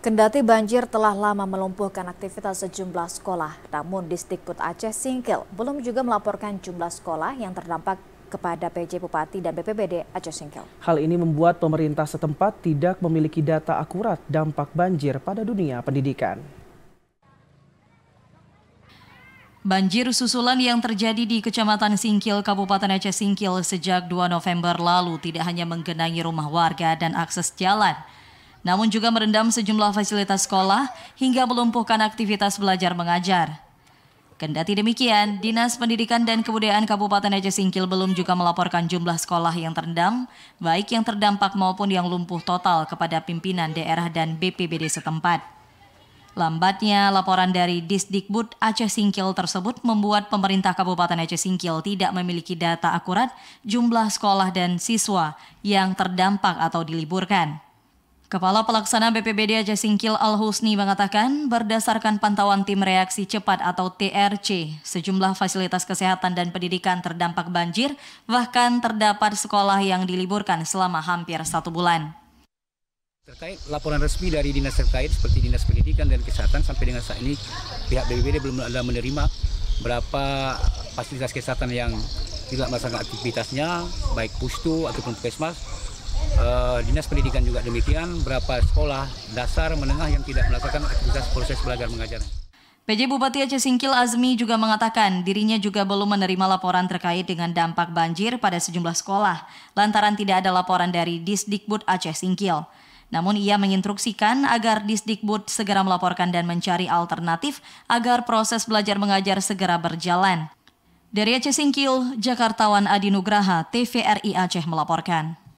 Kendati banjir telah lama melumpuhkan aktivitas sejumlah sekolah, namun Dikbud Aceh Singkil belum juga melaporkan jumlah sekolah yang terdampak kepada PJ Bupati dan BPBD Aceh Singkil. Hal ini membuat pemerintah setempat tidak memiliki data akurat dampak banjir pada dunia pendidikan. Banjir susulan yang terjadi di Kecamatan Singkil, Kabupaten Aceh Singkil sejak 2 November lalu tidak hanya menggenangi rumah warga dan akses jalan, namun juga merendam sejumlah fasilitas sekolah hingga melumpuhkan aktivitas belajar mengajar. Kendati demikian, Dinas Pendidikan dan Kebudayaan Kabupaten Aceh Singkil belum juga melaporkan jumlah sekolah yang terendam, baik yang terdampak maupun yang lumpuh total kepada pimpinan daerah dan BPBD setempat. Lambatnya laporan dari Disdikbud Aceh Singkil tersebut membuat pemerintah Kabupaten Aceh Singkil tidak memiliki data akurat jumlah sekolah dan siswa yang terdampak atau diliburkan. Kepala Pelaksana BPBD Aceh Singkil Al-Husni mengatakan, berdasarkan pantauan tim reaksi cepat atau TRC, sejumlah fasilitas kesehatan dan pendidikan terdampak banjir, bahkan terdapat sekolah yang diliburkan selama hampir satu bulan. Terkait laporan resmi dari dinas terkait seperti Dinas Pendidikan dan Kesehatan sampai dengan saat ini pihak BPBD belum ada menerima berapa fasilitas kesehatan yang tidak melaksanakan aktivitasnya, baik pustu ataupun puskesmas, Uh, dinas pendidikan juga demikian, berapa sekolah dasar menengah yang tidak melakukan aktivitas proses belajar mengajar. PJ Bupati Aceh Singkil Azmi juga mengatakan dirinya juga belum menerima laporan terkait dengan dampak banjir pada sejumlah sekolah lantaran tidak ada laporan dari Disdikbud Aceh Singkil. Namun ia menginstruksikan agar Disdikbud segera melaporkan dan mencari alternatif agar proses belajar mengajar segera berjalan. Dari Aceh Singkil, Jakartawan Adi Nugraha, TVRI Aceh melaporkan.